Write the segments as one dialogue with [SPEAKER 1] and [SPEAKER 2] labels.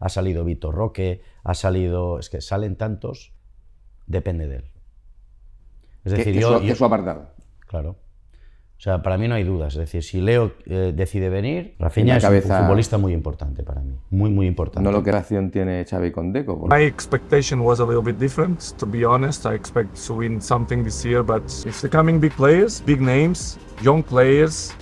[SPEAKER 1] ha salido Vito Roque, ha salido, es que salen tantos, depende de él. Es decir, que, yo, su, apartado. Claro. O sea, para mí no hay dudas. Es decir, si Leo eh, decide venir, Rafinha es un futbolista muy importante para mí. Muy, muy importante. No lo que acción tiene Xavi con Deco. Porque... My expectation was a little bit different. To be honest, I expect
[SPEAKER 2] to win something this year, but if the coming big players, big names, young players.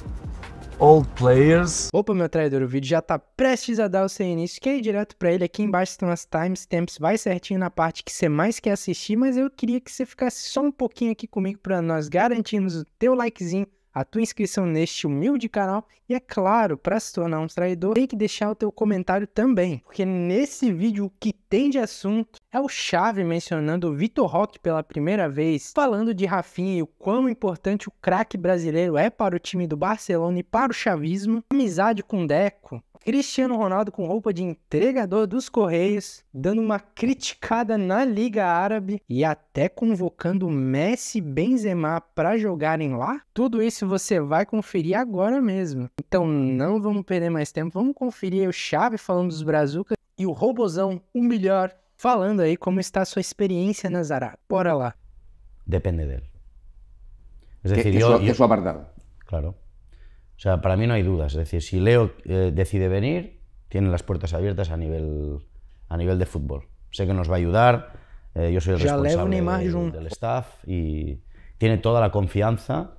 [SPEAKER 2] All Players. Opa, meu traidor, o vídeo já tá prestes a dar o seu início. Quer ir
[SPEAKER 3] direto pra ele, aqui embaixo estão as timestamps, vai certinho na parte que você mais quer assistir, mas eu queria que você ficasse só um pouquinho aqui comigo pra nós garantirmos o teu likezinho a tua inscrição neste humilde canal e é claro, para se tornar um traidor, tem que deixar o teu comentário também, porque nesse vídeo o que tem de assunto é o Chave mencionando o Vitor Roque pela primeira vez, falando de Rafinha e o quão importante o craque brasileiro é para o time do Barcelona e para o chavismo, amizade com Deco, Cristiano Ronaldo com roupa de entregador dos Correios, dando uma criticada na Liga Árabe e até convocando Messi e Benzema para jogarem lá? Tudo isso você vai conferir agora mesmo. Então não vamos perder mais tempo, vamos conferir o Chave falando dos Brazucas e o Robozão, o melhor, falando aí como está a sua experiência na Zara. Bora lá.
[SPEAKER 1] Depende dele. Es decir, que, que yo, yo... Que Claro. O sea, para mí no hay dudas. Es decir, si Leo eh, decide venir, tiene las puertas abiertas a nivel, a nivel de fútbol. Sé que nos va a ayudar, eh, yo soy el responsable del, staff y tiene toda la confianza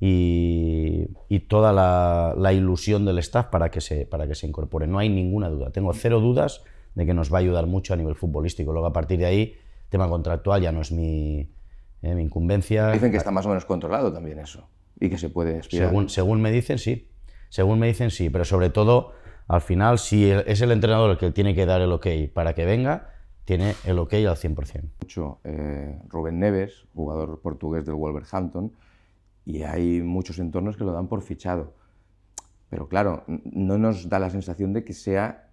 [SPEAKER 1] y, y toda la, la, ilusión del staff para que, se, para que se incorpore. No hay ninguna duda. Tengo cero dudas de que nos va a ayudar mucho a nivel futbolístico. Luego, a partir de ahí, tema contractual ya no es mi, eh, mi incumbencia. Dicen que está más o menos controlado también eso y que se puede Según, según me dicen, sí. Según me dicen, sí. Pero sobre todo, al final, si es el entrenador el que tiene que dar el ok para que venga, tiene el ok al 100%. Mucho, eh, Rubén Neves, jugador portugués del Wolverhampton, y hay muchos entornos que lo dan por fichado. Pero claro, no nos da la sensación de que sea,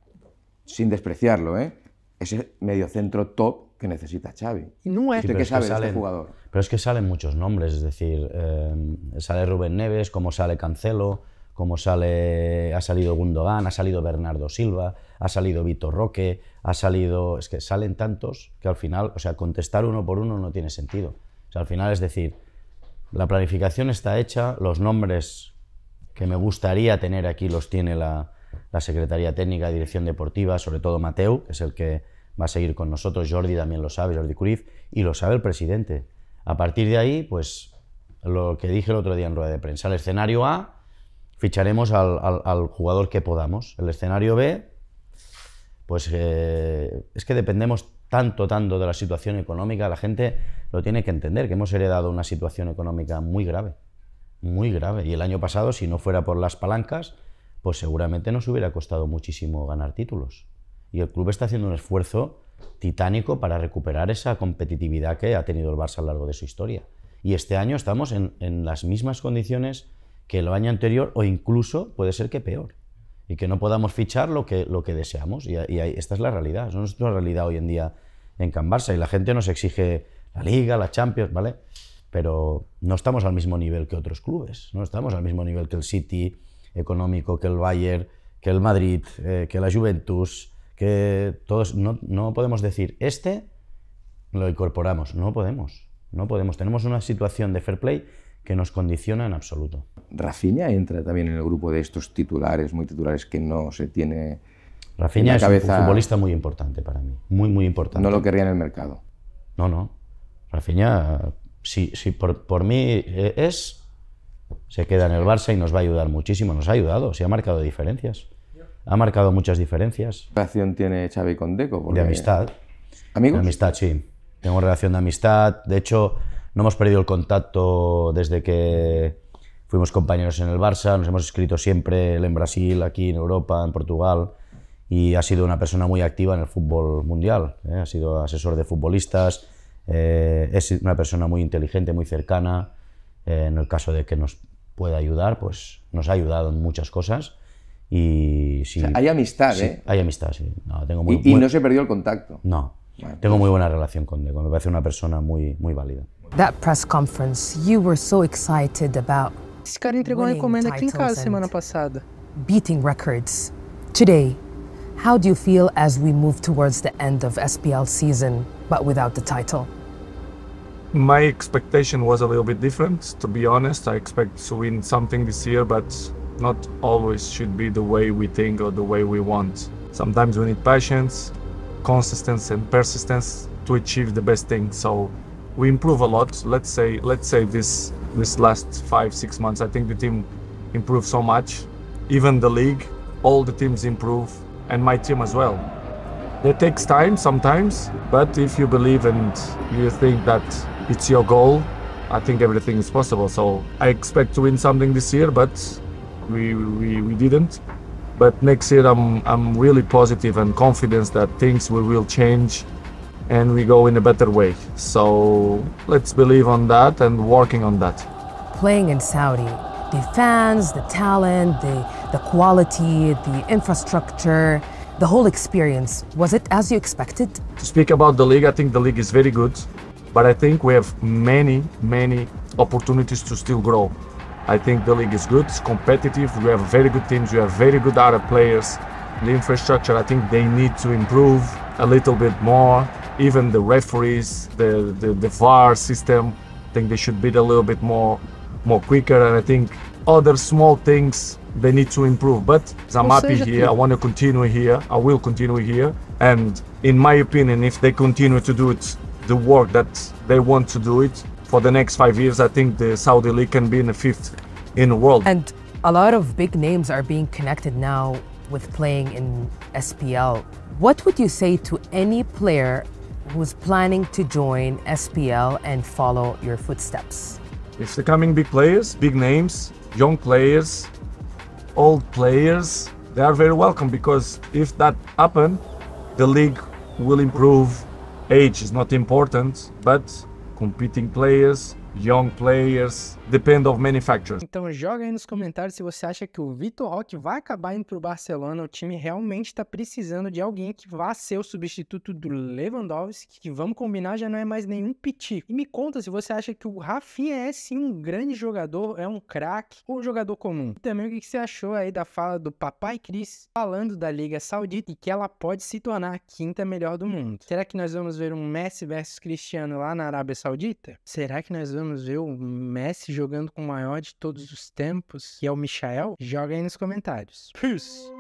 [SPEAKER 1] sin despreciarlo, ¿eh? ese mediocentro top que necesita Xavi. Y no es que sabe este jugador. Pero es que salen muchos nombres, es decir, eh, sale Rubén Neves, como sale Cancelo, como sale ha salido Gundogan, ha salido Bernardo Silva, ha salido Vitor Roque, ha salido, es que salen tantos que al final, o sea, contestar uno por uno no tiene sentido. O sea, al final es decir, la planificación está hecha, los nombres que me gustaría tener aquí los tiene la, Secretaría Técnica, Dirección Deportiva, sobre todo Mateu, que es el que va a seguir con nosotros, Jordi también lo sabe, Jordi Curif y lo sabe el presidente. A partir de ahí, pues lo que dije el otro día en rueda de prensa, el escenario A, ficharemos al, jugador que podamos. El escenario B, pues eh, es que dependemos tanto, tanto de la situación económica, la gente lo tiene que entender, que hemos heredado una situación económica muy grave, muy grave. Y el año pasado, si no fuera por las palancas, pues seguramente nos hubiera costado muchísimo ganar títulos. Y el club está haciendo un esfuerzo titánico para recuperar esa competitividad que ha tenido el Barça a lo largo de su historia. Y este año estamos en, las mismas condiciones que el año anterior o incluso puede ser que peor. Y que no podamos fichar lo que, lo que deseamos. Y, esta es la realidad. no es nuestra realidad hoy en día en Can Barça. Y la gente nos exige la Liga, la Champions, ¿vale? Pero no estamos al mismo nivel que otros clubes. No estamos al mismo nivel que el City económico, que el Bayern, que el Madrid, eh, que la Juventus, que todos no, podemos decir, este lo incorporamos, no podemos, no podemos. Tenemos una situación de fair play que nos condiciona en absoluto. Rafinha entra también en el grupo de estos titulares, muy titulares que no se tiene. Rafinha cabeza... es un futbolista muy importante para mí, muy, muy importante. No lo querría en el mercado. No, no. Rafinha, si, por, por, mí eh, es, se queda en el Barça y nos va a ayudar muchísimo. Nos ha ayudado, se ha marcado diferencias ha marcado muchas diferencias. ¿Qué relación tiene Xavi con Deco? De amistad. ¿Amigos? De amistad, sí. Tengo relación de amistad. De hecho, no hemos perdido el contacto desde que fuimos compañeros en el Barça. Nos hemos escrito siempre, en Brasil, aquí en Europa, en Portugal. Y ha sido una persona muy activa en el fútbol mundial. ¿eh? Ha sido asesor de futbolistas. Eh, es una persona muy inteligente, muy cercana. Eh, en el caso de que nos pueda ayudar, pues nos ha ayudado en muchas cosas y sí, hay amistad, sí, ¿eh? Hay amistad, sí. No, tengo muy, y, y no se perdió el contacto. No. tengo pues muy buena relación con Deco. Me parece una persona muy, muy válida.
[SPEAKER 3] That press conference, you were so excited about. Esse cara entregou encomenda aqui em casa semana passada. Beating records. Today, how do you feel as we move towards the end of SPL season, but without the title?
[SPEAKER 2] My expectation was a little bit different. To be honest, I expect to win something this year, but not always should be the way we think or the way we want. Sometimes we need patience, consistency and persistence to achieve the best thing. So we improve a lot. Let's say let's say this this last 5 6 months I think the team improved so much. Even the league, all the teams improve and my team as well. It takes time sometimes, but if you believe and you think that it's your goal, I think everything is possible. So I expect to win something this year, but we, we, we didn't. But next year, I'm, I'm really positive and confident that things will, will change and we go in a better way. So let's believe on that and working on that.
[SPEAKER 3] Playing in Saudi, the fans, the talent, the, the quality, the infrastructure, the whole experience, was it as you expected?
[SPEAKER 2] To speak about the league, I think the league is very good, but I think we have many, many opportunities to still grow. I think the league is good, it's competitive, we have very good teams, we have very good other players. The infrastructure, I think they need to improve a little bit more. Even the referees, the, the, the VAR system, I think they should be a little bit more more quicker. And I think other small things they need to improve. But I'm happy here. I want to continue here. I will continue here. And in my opinion, if they continue to do it, the work that they want to do it, for the next five years, I think the Saudi League can be in the fifth in the world. And
[SPEAKER 3] a lot of big names are being connected now with playing in SPL. What would you say to any player who's planning to join SPL and follow your footsteps?
[SPEAKER 2] If they're coming big players, big names, young players, old players, they are very welcome because if that happen, the league will improve. Age is not important, but competing players young players, depend of manufacturers.
[SPEAKER 3] Então joga aí nos comentários se você acha que o Vitor Roque vai acabar indo pro Barcelona. O time realmente está precisando de alguém que vá ser o substituto do Lewandowski, que vamos combinar já não é mais nenhum piti. E me conta se você acha que o Rafinha é sim um grande jogador, é um craque ou um jogador comum. E também o que você achou aí da fala do papai Cris falando da Liga Saudita e que ela pode se tornar a quinta melhor do mundo. Será que nós vamos ver um Messi versus Cristiano lá na Arábia Saudita? Será que nós vamos quisermos ver o Messi jogando com o maior de todos os tempos, que é o Michael, joga aí nos comentários. Peace!